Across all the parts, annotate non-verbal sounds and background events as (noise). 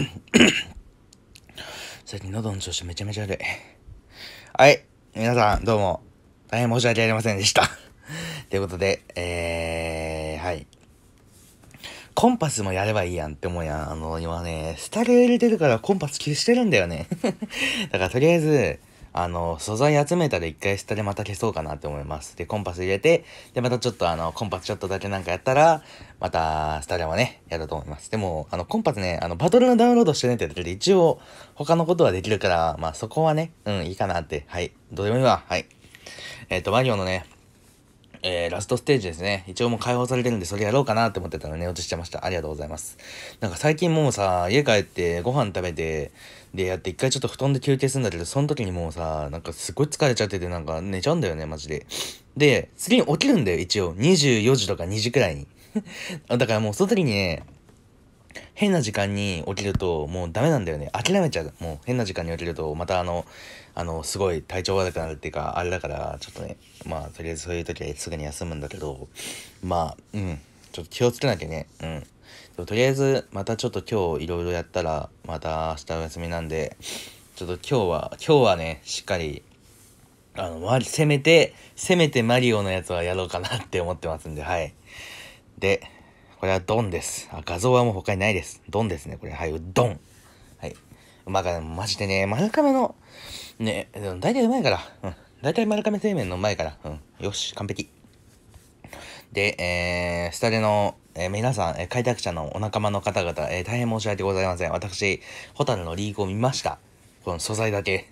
(coughs) 最近喉の調子めちゃめちゃ悪い。はい。皆さん、どうも。大変申し訳ありませんでした。(laughs) ということで、えー、はい。コンパスもやればいいやんって思うやん。あの、今ね、スタル入れてるからコンパス消してるんだよね。(laughs) だからとりあえず、あの、素材集めたら一回下でまた消そうかなって思います。で、コンパス入れて、で、またちょっとあの、コンパスちょっとだけなんかやったら、また、スタジオね、やろうと思います。でも、あの、コンパスね、あの、バトルのダウンロードしてねってだけで、一応、他のことはできるから、まあ、そこはね、うん、いいかなって、はい。どうでもいいわ、はい。えっ、ー、と、マリオのね、えー、ラストステージですね。一応もう解放されてるんで、それやろうかなって思ってたら寝落ちしちゃいました。ありがとうございます。なんか最近もうさ、家帰ってご飯食べて、で、やって一回ちょっと布団で休憩するんだけど、その時にもうさ、なんかすごい疲れちゃってて、なんか寝ちゃうんだよね、マジで。で、次に起きるんだよ、一応。24時とか2時くらいに。(laughs) だからもうその時にね、変な時間に起きるともうダメなんだよね。諦めちゃう。もう変な時間に起きるとまたあの、あの、すごい体調悪くなるっていうか、あれだから、ちょっとね、まあとりあえずそういう時はすぐに休むんだけど、まあ、うん。ちょっと気をつけなきゃね。うん。でもとりあえずまたちょっと今日いろいろやったら、また明日お休みなんで、ちょっと今日は、今日はね、しっかりあの、せめて、せめてマリオのやつはやろうかなって思ってますんで、はい。で、これはドンです。あ、画像はもう他にないです。ドンですね、これ。はい、ドン。はい。うまか、マジでね、丸亀の、ね、大体うまいから。うん。大体丸亀製麺のうまいから。うん。よし、完璧。で、えー、スタデの、えー、皆さん、えー、開拓者のお仲間の方々、えー、大変申し訳ございません。私、ホタルのリークを見ました。この素材だけ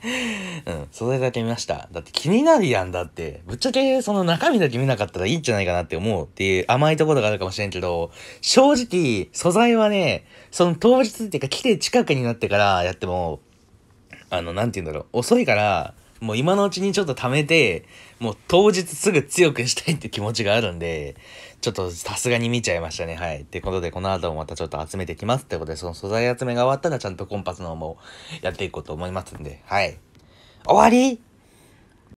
うん、それだけ見ました。だって気になるやんだって、ぶっちゃけその中身だけ見なかったらいいんじゃないかなって思うっていう甘いところがあるかもしれんけど、正直、素材はね、その当日っていうか来て近くになってからやっても、あの、なんて言うんだろう、遅いから、もう今のうちにちょっと貯めて、もう当日すぐ強くしたいって気持ちがあるんで、ちょっとさすがに見ちゃいましたね。はい。ってことで、この後もまたちょっと集めてきますってことで、その素材集めが終わったらちゃんとコンパスの方もやっていこうと思いますんで、はい。終わり